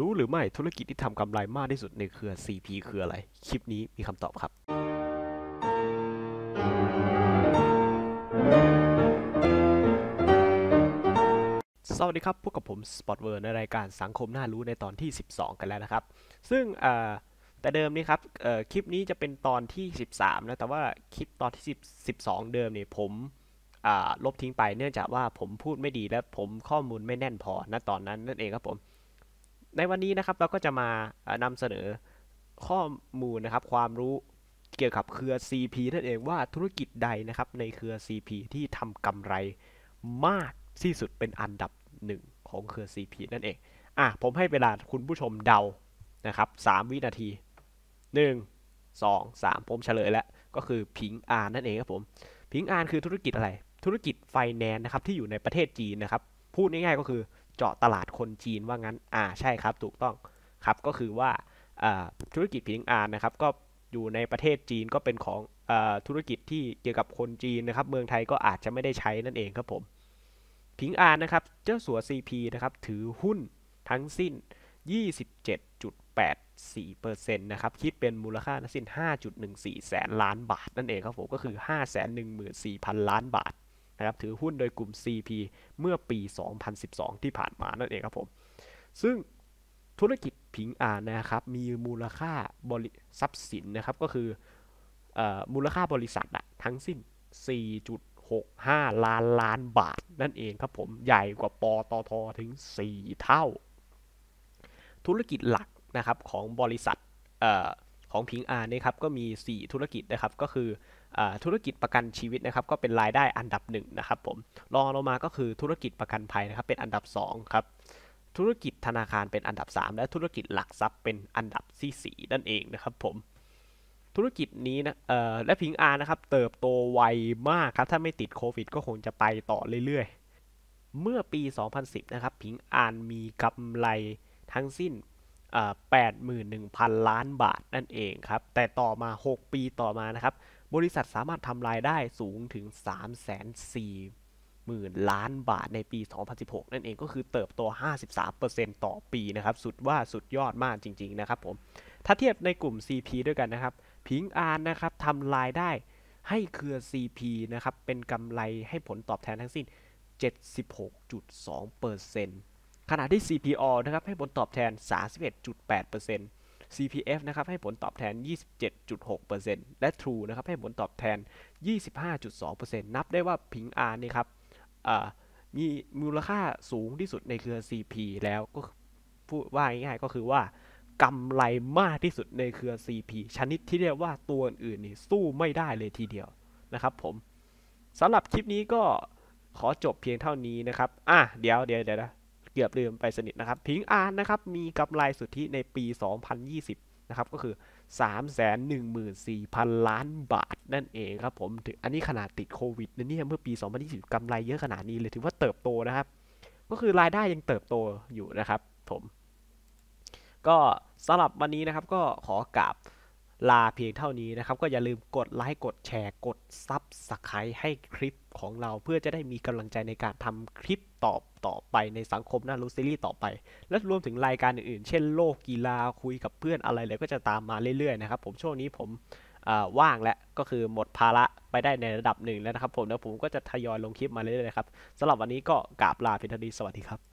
รู้หรือไม่ธุรกิจที่ทำกำไรมากที่สุดในเครือ CP คืออะไร คลิปนี้มีคำตอบครับ สวัสดีครับ พบกับผม สปอตเวิร์ในรายการสังคมน่ารู้ในตอนที่ 12 กันแล้วนะครับ ซึ่งแต่เดิมนี่ครับคลิปนี้จะเป็นตอนที่ 13 นะ แต่ว่าคลิปตอนที่10 12 เดิมเนี่ยผมลบทิ้งไปเนื่องจากว่าผมพูดไม่ดีและผมข้อมูลไม่แน่นพอณตอนนั้นนั่นเองครับผมในวันนี้นะครับเราก็จะมานำเสนอข้อมูลนะครับความรู้เกี่ยวกับเครือ CP นั่นเองว่าธุรกิจใดนะครับในเครือ CP ที่ทำกำไร มากที่สุดเป็นอันดับหนึ่งของเครือ CP นั่นเองอ่ะผมให้เวลาคุณผู้ชมเดานะครับ3วินาที 1 2 3 ผมเฉลยแล้วก็คือพิงอานนั่นเองครับผมพิงอานคือธุรกิจอะไร ธุรกิจไฟแนนซ์นะครับที่อยู่ในประเทศจีนนะครับพูดง่ายๆก็คือเจาะตลาดคนจีนว่างั้นอ่าใช่ครับถูกต้องครับก็คือว่าธุรกิจพิงอาร์นะครับก็อยู่ในประเทศจีนก็เป็นของธุรกิจที่เกี่ยวกับคนจีน นะครับเมืองไทยก็อาจจะไม่ได้ใช้นั่นเองครับผมพิงอาร์นะครับเจ้าสัว CP นะครับถือหุ้นทั้งสิ้น 27.84%นะครับคิดเป็นมูลค่าทั้งสิ้น 5.14 แสนล้านบาทนั่นเองครับผมก็คือ 5 1 4 0 0 0 ล้านบาทนะครับถือหุ้นโดยกลุ่ม CP เมื่อปี 2012 ที่ผ่านมานั่นเองครับผมซึ่งธุรกิจผิงอานนะครับมีมูลค่าบริทรัพย์สินนะครับก็คืออมูลค่าบริษัทอะทั้งสิ้น 4.65 ล้านล้านบาทนั่นเองครับผมใหญ่กว่าปตทถึง 4 เท่า ธุรกิจหลักนะครับของบริษัทอของพิงอาร์นะครับก็มี 4 ธุรกิจนะครับก็คือธุรกิจประกันชีวิตนะครับก็เป็นรายได้อันดับ1นนะครับผมรองลงมาก็คือธุรกิจประกันภัยนะครับเป็นอันดับ2ครับธุรกิจธนาคารเป็นอันดับ 3 และธุรกิจหลักทรัพย์เป็นอันดับที่4นั่นเองนะครับผมธุรกิจนี้นะและพิงอาร์นะครับเติบโตไวมากครับถ้าไม่ติดโควิดก็คงจะไปต่อเรื่อย ๆ เมื่อปี 2010นะครับพิงอาร์มีกำไรทั้งสิ้น81,000 ล้าน บาทนั่นเองครับแต่ต่อมา 6 ปีต่อมานะครับบริษัทสามารถทำรายได้สูงถึง 3 4 0 0 0 0 ล้านบาทในปี 2016 นั่นเองก็คือเติบโต 53%ต่อปีนะครับ สุดว่าสุดยอดมากจริงๆ นะครับผมถ้าเทียบในกลุ่ม CP ด้วยกันนะครับพิงอานนะครับทำรายได้ให้เครือ CP นะครับเป็นกำไรให้ผลตอบแทนทั้งสิ้น 76.2%ขณะที่ CPO นะครับให้ผลตอบแทน 31.8% CPF นะครับให้ผลตอบแทน 27.6%และ True นะครับให้ผลตอบแทน 25.2%นับได้ว่าพิงอาร์นี่ครับ มีมูลค่าสูงที่สุดในเครือ CP แล้วก็พูดว่าง่ายๆก็คือว่ากำไรมากที่สุดในเครือ CP ชนิดที่เรียกว่าตัวอื่นนี่สู้ไม่ได้เลยทีเดียว นะครับผมสำหรับคลิปนี้ก็ขอจบเพียงเท่านี้นะครับ อ่ะเดี๋ยวเดี๋ยวเดี๋ยวนะเกือบลืมไปสนิทนะครับ พิงอาร์นะครับ มีกำไรสุทธิในปี 2020 นะครับ ก็คือ 314,000 ล้านบาทนั่นเองครับผม ถึงอันนี้ขนาดติดโควิดนะนี่เมื่อปี 2020 กำไรเยอะขนาดนี้เลยถือว่าเติบโตนะครับ ก็คือรายได้ยังเติบโตอยู่นะครับ ผม ก็สำหรับวันนี้นะครับก็ขอกลาบลาเพียงเท่านี้นะครับ ก็อย่าลืมกดไลค์ กดแชร์ กดซับสไครต์ให้คลิปของเราเพื่อจะได้มีกำลังใจในการทำคลิปต่อต่อไปในสังคมน่ารู้ซีรีส์ต่อไป และรวมถึงรายการอื่นๆ เช่นโลกกีฬาคุยกับเพื่อนอะไรเลยก็จะตามมาเรื่อยๆนะครับ ผมช่วงนี้ผมว่างแล้วก็คือหมดภาระไปได้ในระดับหนึ่งแล้วนะครับผมแล้วผมก็จะทยอยลงคลิปมาเรื่อยๆครับสำหรับวันนี้ก็กราบลาพีธทีสวัสดีครับ